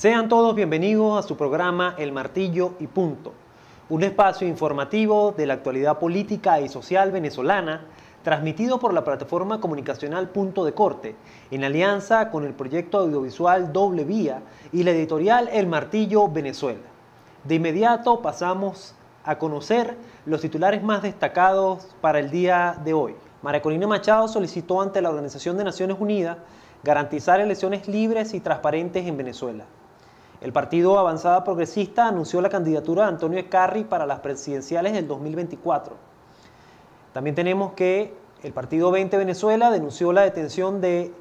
Sean todos bienvenidos a su programa El Martillo y Punto, un espacio informativo de la actualidad política y social venezolana, transmitido por la plataforma comunicacional Punto de Corte, en alianza con el proyecto audiovisual Doble Vía y la editorial El Martillo Venezuela. De inmediato pasamos a conocer los titulares más destacados para el día de hoy. Maracolina Machado solicitó ante la Organización de Naciones Unidas garantizar elecciones libres y transparentes en Venezuela. El Partido Avanzada Progresista anunció la candidatura de Antonio Escarri para las presidenciales del 2024. También tenemos que el Partido 20 Venezuela denunció la detención de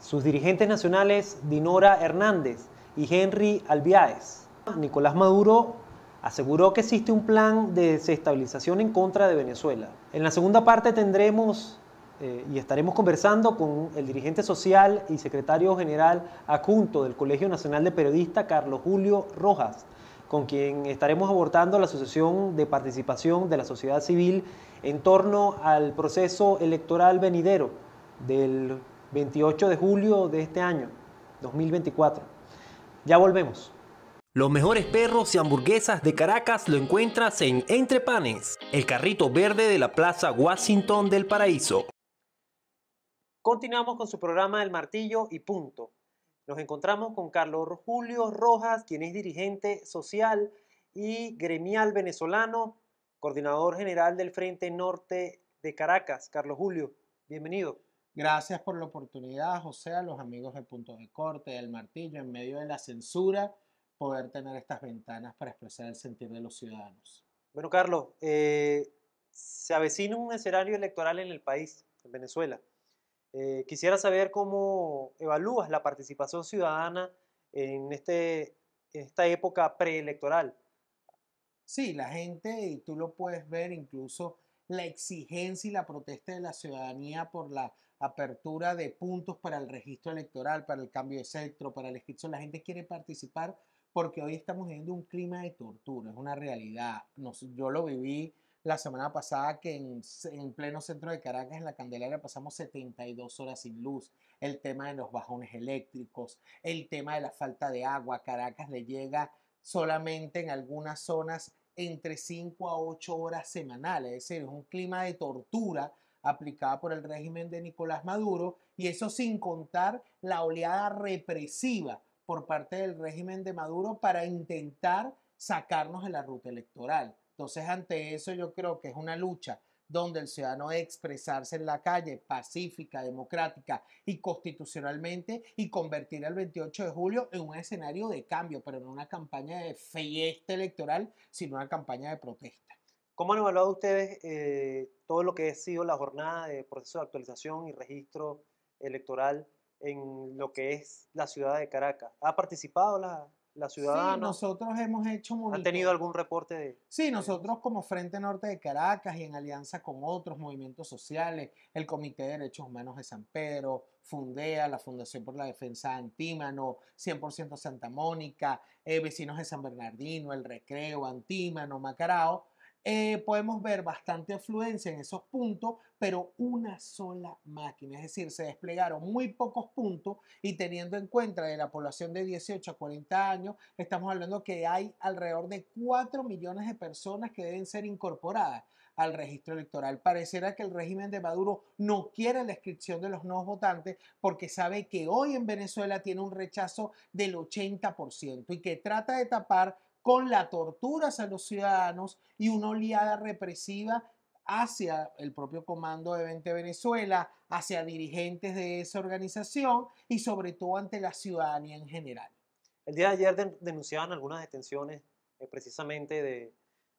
sus dirigentes nacionales Dinora Hernández y Henry Albiáez. Nicolás Maduro aseguró que existe un plan de desestabilización en contra de Venezuela. En la segunda parte tendremos eh, y estaremos conversando con el dirigente social y secretario general adjunto del Colegio Nacional de Periodistas, Carlos Julio Rojas, con quien estaremos abordando la Asociación de Participación de la Sociedad Civil en torno al proceso electoral venidero del 28 de julio de este año, 2024. Ya volvemos. Los mejores perros y hamburguesas de Caracas lo encuentras en Entre Panes, el carrito verde de la Plaza Washington del Paraíso. Continuamos con su programa El Martillo y Punto. Nos encontramos con Carlos Julio Rojas, quien es dirigente social y gremial venezolano, coordinador general del Frente Norte de Caracas. Carlos Julio, bienvenido. Gracias por la oportunidad, José, a los amigos de Punto de Corte, del Martillo, en medio de la censura, poder tener estas ventanas para expresar el sentir de los ciudadanos. Bueno, Carlos, eh, se avecina un escenario electoral en el país, en Venezuela. Eh, quisiera saber cómo evalúas la participación ciudadana en, este, esta época preelectoral. Sí, la gente, y tú lo puedes ver incluso, la exigencia y la protesta de la ciudadanía por la apertura de puntos para el registro electoral, para el cambio de centro, para la inscripción. La gente quiere participar porque hoy estamos viviendo un clima de tortura, es una realidad. yo lo viví la semana pasada que en, pleno centro de Caracas, en la Candelaria, pasamos 72 horas sin luz. El tema de los bajones eléctricos, el tema de la falta de agua. Caracas le llega solamente en algunas zonas entre 5 a 8 horas semanales. Es decir, es un clima de tortura aplicada por el régimen de Nicolás Maduro y eso sin contar la oleada represiva por parte del régimen de Maduro para intentar sacarnos de la ruta electoral. Entonces, ante eso yo creo que es una lucha donde el ciudadano debe expresarse en la calle pacífica, democrática y constitucionalmente y convertir el 28 de julio en un escenario de cambio, pero no una campaña de fiesta electoral, sino una campaña de protesta. ¿Cómo han evaluado ustedes eh, todo lo que ha sido la jornada de proceso de actualización y registro electoral en lo que es la ciudad de Caracas? ¿Ha participado la, la ciudadana. Sí, nosotros hemos hecho ¿Han tenido algún reporte de.? Sí, nosotros como Frente Norte de Caracas y en alianza con otros movimientos sociales, el Comité de Derechos Humanos de San Pedro, Fundea, la Fundación por la Defensa Antímano, 100% Santa Mónica, eh, Vecinos de San Bernardino, El Recreo, Antímano, Macarao, eh, podemos ver bastante afluencia en esos puntos, pero una sola máquina. Es decir, se desplegaron muy pocos puntos y teniendo en cuenta de la población de 18 a 40 años, estamos hablando que hay alrededor de 4 millones de personas que deben ser incorporadas al registro electoral. pareciera que el régimen de Maduro no quiere la inscripción de los nuevos votantes porque sabe que hoy en Venezuela tiene un rechazo del 80% y que trata de tapar con la tortura hacia los ciudadanos y una oleada represiva hacia el propio comando de 20 Venezuela, hacia dirigentes de esa organización y sobre todo ante la ciudadanía en general. El día de ayer denunciaban algunas detenciones eh, precisamente de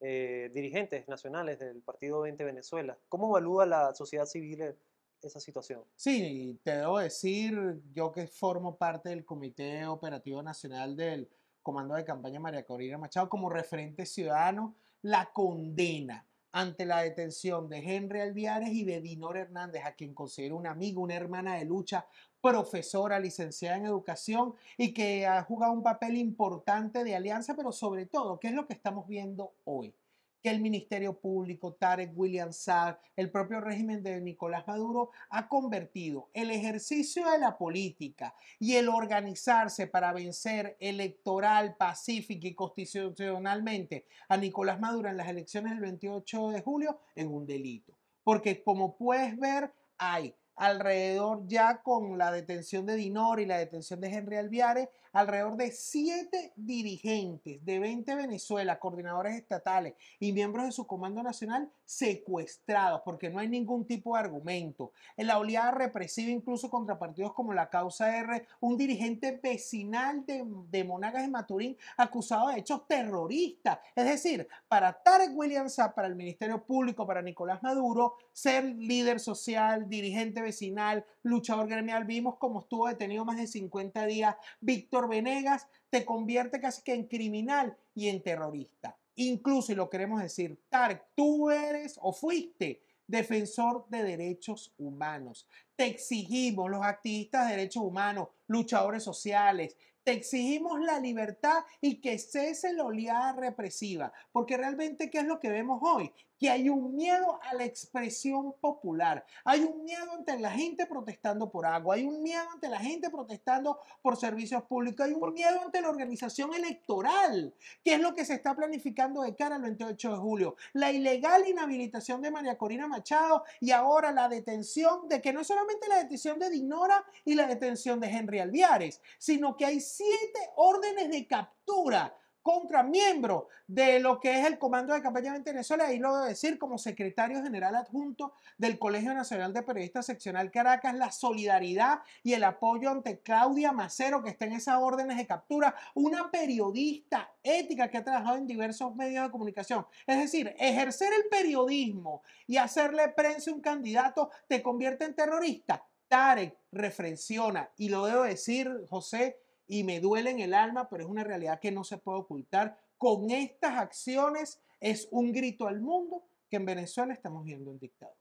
eh, dirigentes nacionales del Partido 20 Venezuela. ¿Cómo evalúa la sociedad civil eh, esa situación? Sí, te debo decir, yo que formo parte del Comité Operativo Nacional del comando de campaña María Corina Machado, como referente ciudadano, la condena ante la detención de Henry Alviares y de Dinor Hernández, a quien considero un amigo, una hermana de lucha, profesora, licenciada en educación y que ha jugado un papel importante de alianza, pero sobre todo, ¿qué es lo que estamos viendo hoy? que el Ministerio Público, Tarek William Saab, el propio régimen de Nicolás Maduro ha convertido el ejercicio de la política y el organizarse para vencer electoral, pacífica y constitucionalmente a Nicolás Maduro en las elecciones del 28 de julio en un delito. Porque como puedes ver, hay alrededor ya con la detención de Dinor y la detención de Henry Alviare, alrededor de siete dirigentes de 20 Venezuela, coordinadores estatales y miembros de su Comando Nacional secuestrados, porque no hay ningún tipo de argumento. En la oleada represiva, incluso contra partidos como la Causa R, un dirigente vecinal de, de Monagas y Maturín acusado de hechos terroristas. Es decir, para Tarek Williams, para el Ministerio Público, para Nicolás Maduro, ser líder social, dirigente vecinal, luchador gremial, vimos como estuvo detenido más de 50 días Víctor Venegas te convierte casi que en criminal y en terrorista. Incluso, y lo queremos decir, Tark, tú eres o fuiste defensor de derechos humanos. Te exigimos, los activistas de derechos humanos, luchadores sociales, te exigimos la libertad y que cese la oleada represiva, porque realmente ¿qué es lo que vemos hoy? que hay un miedo a la expresión popular, hay un miedo ante la gente protestando por agua, hay un miedo ante la gente protestando por servicios públicos, hay un miedo ante la organización electoral, que es lo que se está planificando de cara al 28 de julio, la ilegal inhabilitación de María Corina Machado y ahora la detención de que no es solamente la detención de Dignora y la detención de Henry Alviares, sino que hay siete órdenes de captura contra miembro de lo que es el Comando de Campaña en Venezuela, y lo debo decir como secretario general adjunto del Colegio Nacional de Periodistas Seccional Caracas, la solidaridad y el apoyo ante Claudia Macero, que está en esas órdenes de captura, una periodista ética que ha trabajado en diversos medios de comunicación. Es decir, ejercer el periodismo y hacerle prensa a un candidato te convierte en terrorista. Tarek reflexiona, y lo debo decir, José, y me duele en el alma, pero es una realidad que no se puede ocultar. Con estas acciones es un grito al mundo que en Venezuela estamos viendo en dictadura.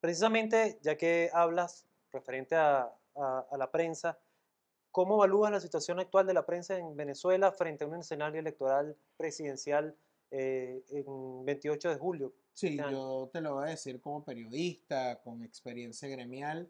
Precisamente, ya que hablas referente a, la prensa, ¿cómo evalúas la situación actual de la prensa en Venezuela frente a un escenario electoral presidencial eh, en 28 de julio? Sí, este yo te lo voy a decir como periodista, con experiencia gremial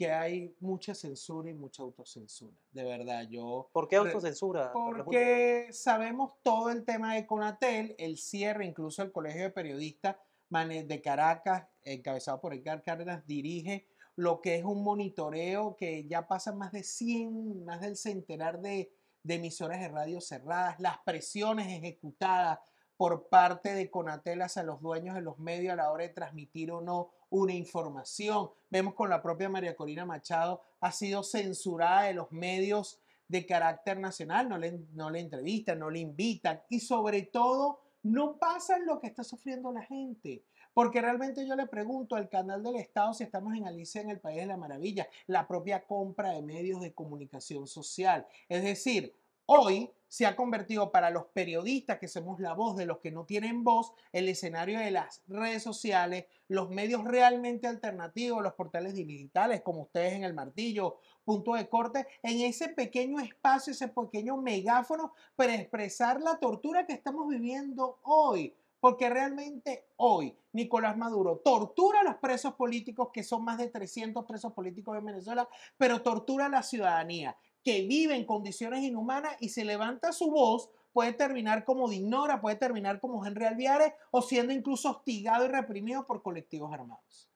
que hay mucha censura y mucha autocensura. De verdad, yo... ¿Por qué autocensura? Porque sabemos todo el tema de Conatel, el cierre, incluso el Colegio de Periodistas de Caracas, encabezado por Edgar Cárdenas, dirige lo que es un monitoreo que ya pasa más de 100, más del centenar de, de emisoras de radio cerradas, las presiones ejecutadas por parte de Conatel hacia los dueños de los medios a la hora de transmitir o no una información. Vemos con la propia María Corina Machado, ha sido censurada de los medios de carácter nacional, no le, no le entrevistan, no le invitan y sobre todo no pasan lo que está sufriendo la gente. Porque realmente yo le pregunto al canal del Estado si estamos en Alicia en el País de la Maravilla, la propia compra de medios de comunicación social. Es decir, hoy se ha convertido para los periodistas, que somos la voz de los que no tienen voz, el escenario de las redes sociales, los medios realmente alternativos, los portales digitales como ustedes en el martillo, punto de corte, en ese pequeño espacio, ese pequeño megáfono para expresar la tortura que estamos viviendo hoy. Porque realmente hoy Nicolás Maduro tortura a los presos políticos, que son más de 300 presos políticos en Venezuela, pero tortura a la ciudadanía que vive en condiciones inhumanas y se levanta su voz puede terminar como Dignora, puede terminar como Henry Alviares o siendo incluso hostigado y reprimido por colectivos armados.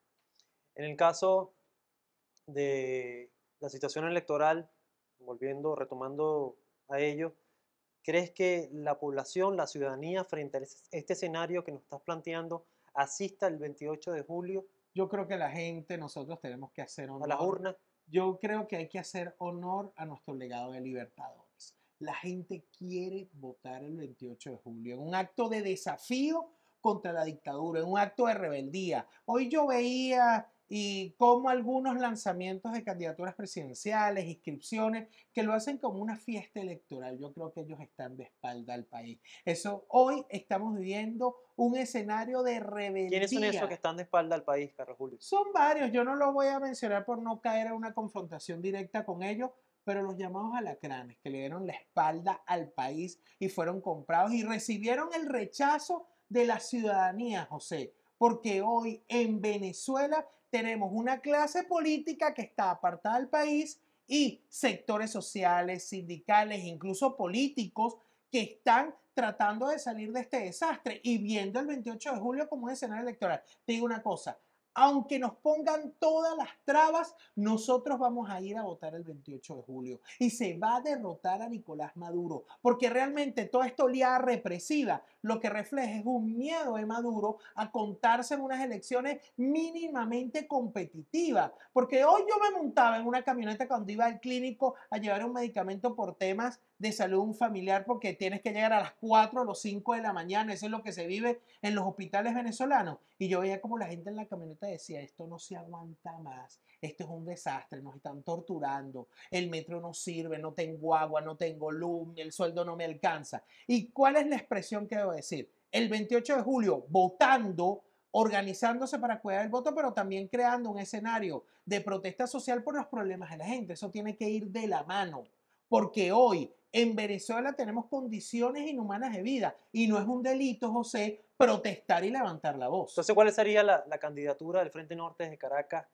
En el caso de la situación electoral, volviendo, retomando a ello, ¿crees que la población, la ciudadanía, frente a este escenario que nos estás planteando, asista el 28 de julio? Yo creo que la gente, nosotros tenemos que hacer una A las urnas yo creo que hay que hacer honor a nuestro legado de libertadores. La gente quiere votar el 28 de julio en un acto de desafío contra la dictadura, en un acto de rebeldía. Hoy yo veía y como algunos lanzamientos de candidaturas presidenciales, inscripciones, que lo hacen como una fiesta electoral. Yo creo que ellos están de espalda al país. Eso hoy estamos viviendo un escenario de rebeldía. ¿Quiénes son esos que están de espalda al país, Carlos Julio? Son varios, yo no los voy a mencionar por no caer a una confrontación directa con ellos, pero los llamados alacranes que le dieron la espalda al país y fueron comprados y recibieron el rechazo de la ciudadanía, José porque hoy en Venezuela tenemos una clase política que está apartada del país y sectores sociales, sindicales, incluso políticos que están tratando de salir de este desastre y viendo el 28 de julio como un escenario electoral. Te digo una cosa, aunque nos pongan todas las trabas, nosotros vamos a ir a votar el 28 de julio y se va a derrotar a Nicolás Maduro, porque realmente toda esta oleada represiva lo que refleja es un miedo de eh, Maduro a contarse en unas elecciones mínimamente competitivas. Porque hoy yo me montaba en una camioneta cuando iba al clínico a llevar un medicamento por temas de salud familiar porque tienes que llegar a las 4 o las 5 de la mañana, eso es lo que se vive en los hospitales venezolanos. Y yo veía como la gente en la camioneta decía, esto no se aguanta más, esto es un desastre, nos están torturando, el metro no sirve, no tengo agua, no tengo luz, el sueldo no me alcanza. ¿Y cuál es la expresión que decir, el 28 de julio votando, organizándose para cuidar el voto, pero también creando un escenario de protesta social por los problemas de la gente. Eso tiene que ir de la mano, porque hoy en Venezuela tenemos condiciones inhumanas de vida y no es un delito, José, protestar y levantar la voz. Entonces, ¿cuál sería la, candidatura del Frente Norte de Caracas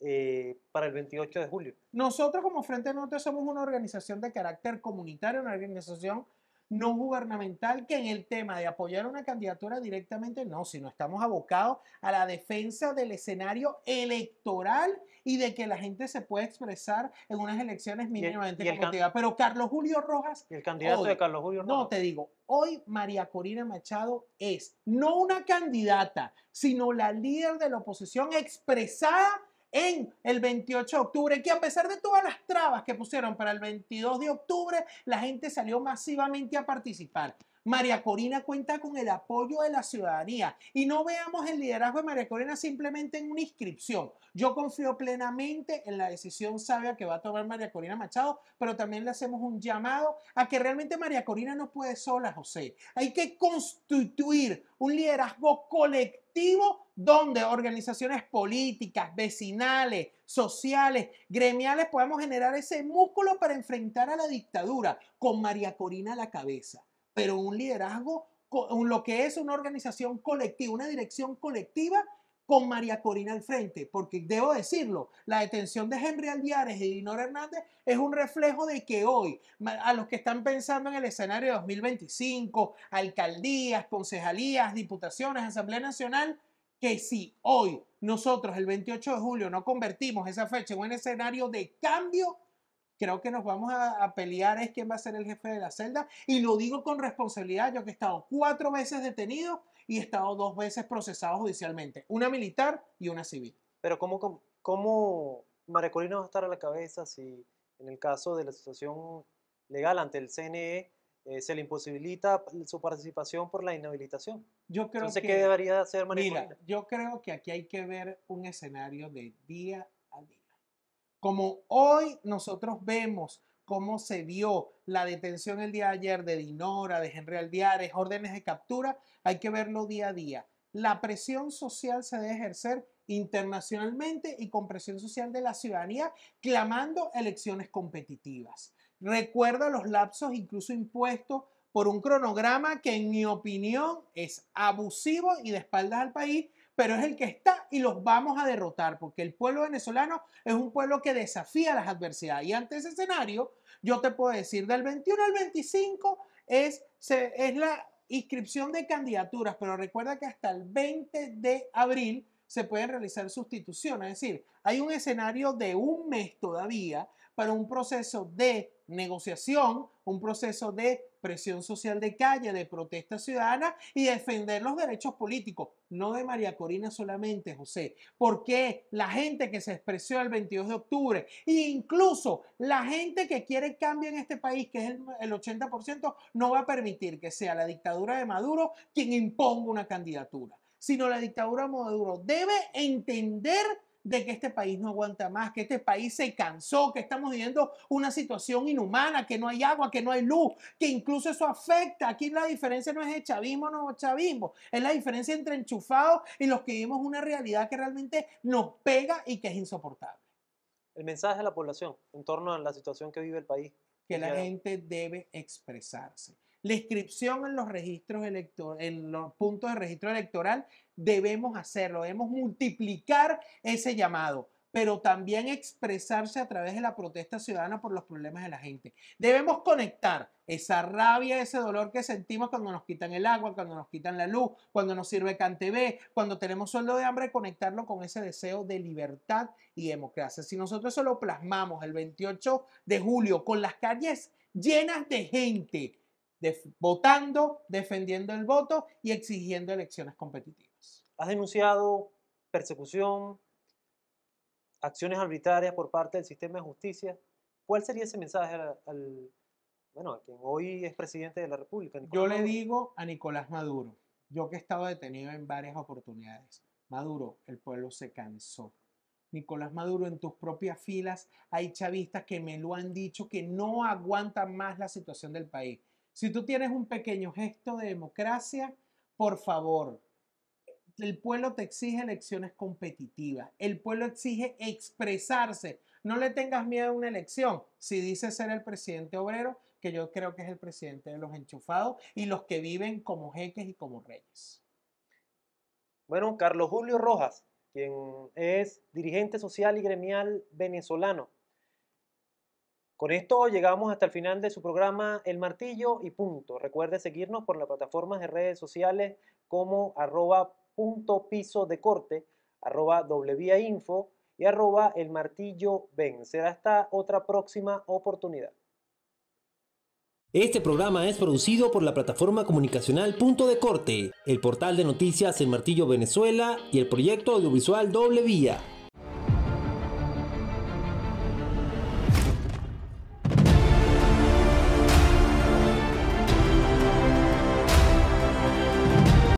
eh, para el 28 de julio. Nosotros como Frente Norte somos una organización de carácter comunitario, una organización no gubernamental que en el tema de apoyar una candidatura directamente, no, sino estamos abocados a la defensa del escenario electoral y de que la gente se pueda expresar en unas elecciones mínimamente competitivas. Pero Carlos Julio Rojas... el candidato de Carlos Julio Rojas. No, te digo, hoy María Corina Machado es no una candidata, sino la líder de la oposición expresada en el 28 de octubre, que a pesar de todas las trabas que pusieron para el 22 de octubre, la gente salió masivamente a participar. María Corina cuenta con el apoyo de la ciudadanía y no veamos el liderazgo de María Corina simplemente en una inscripción. Yo confío plenamente en la decisión sabia que va a tomar María Corina Machado, pero también le hacemos un llamado a que realmente María Corina no puede sola, José. Hay que constituir un liderazgo colectivo donde organizaciones políticas, vecinales, sociales, gremiales, podamos generar ese músculo para enfrentar a la dictadura con María Corina a la cabeza, pero un liderazgo, lo que es una organización colectiva, una dirección colectiva con María Corina al frente, porque debo decirlo, la detención de Henry Aldiares y Dinora Hernández es un reflejo de que hoy, a los que están pensando en el escenario de 2025, alcaldías, concejalías, diputaciones, Asamblea Nacional, que si hoy nosotros el 28 de julio no convertimos esa fecha en un escenario de cambio, creo que nos vamos a, pelear es quién va a ser el jefe de la celda. Y lo digo con responsabilidad, yo que he estado cuatro meses detenido y he estado dos veces procesado judicialmente, una militar y una civil. Pero ¿cómo, cómo, va a estar a la cabeza si en el caso de la situación legal ante el CNE eh, se le imposibilita su participación por la inhabilitación? Yo creo que, ¿qué debería hacer María mira, Yo creo que aquí hay que ver un escenario de día a día. Como hoy nosotros vemos cómo se vio la detención el día de ayer de Dinora, de Henry Alviares, órdenes de captura, hay que verlo día a día. La presión social se debe ejercer internacionalmente y con presión social de la ciudadanía, clamando elecciones competitivas. Recuerda los lapsos incluso impuestos por un cronograma que en mi opinión es abusivo y de espaldas al país pero es el que está y los vamos a derrotar, porque el pueblo venezolano es un pueblo que desafía las adversidades. Y ante ese escenario, yo te puedo decir, del 21 al 25 es, es la inscripción de candidaturas, pero recuerda que hasta el 20 de abril se pueden realizar sustituciones, es decir, hay un escenario de un mes todavía para un proceso de negociación, un proceso de presión social de calle, de protesta ciudadana y defender los derechos políticos, no de María Corina solamente, José, porque la gente que se expresó el 22 de octubre e incluso la gente que quiere cambio en este país, que es el, el 80%, no va a permitir que sea la dictadura de Maduro quien imponga una candidatura, sino la dictadura de Maduro debe entender de que este país no aguanta más, que este país se cansó, que estamos viviendo una situación inhumana, que no hay agua, que no hay luz, que incluso eso afecta. Aquí la diferencia no es de chavismo o no chavismo, es la diferencia entre enchufados y los que vivimos una realidad que realmente nos pega y que es insoportable. El mensaje a la población en torno a la situación que vive el país. Que la gente debe expresarse la inscripción en los registros en los puntos de registro electoral, debemos hacerlo, debemos multiplicar ese llamado pero también expresarse a través de la protesta ciudadana por los problemas de la gente. Debemos conectar esa rabia, ese dolor que sentimos cuando nos quitan el agua, cuando nos quitan la luz, cuando nos sirve CanTV, cuando tenemos sueldo de hambre, conectarlo con ese deseo de libertad y democracia. Si nosotros eso lo plasmamos el 28 de julio con las calles llenas de gente, votando, defendiendo el voto y exigiendo elecciones competitivas. Has denunciado persecución, acciones arbitrarias por parte del sistema de justicia. ¿Cuál sería ese mensaje al, bueno, a quien hoy es presidente de la República? Yo le digo a Nicolás Maduro, yo que he estado detenido en varias oportunidades, Maduro, el pueblo se cansó. Nicolás Maduro, en tus propias filas hay chavistas que me lo han dicho que no aguantan más la situación del país. Si tú tienes un pequeño gesto de democracia, por favor, el pueblo te exige elecciones competitivas, el pueblo exige expresarse. No le tengas miedo a una elección. Si dices ser el presidente obrero, que yo creo que es el presidente de los enchufados y los que viven como jeques y como reyes. Bueno, Carlos Julio Rojas, quien es dirigente social y gremial venezolano, con esto llegamos hasta el final de su programa El Martillo y punto. Recuerde seguirnos por las plataformas de redes sociales como arroba punto piso de corte, arroba doble vía info y arroba el martillo ven. Será hasta otra próxima oportunidad. Este programa es producido por la plataforma comunicacional Punto de Corte, el portal de noticias El Martillo Venezuela y el proyecto audiovisual Doble Vía.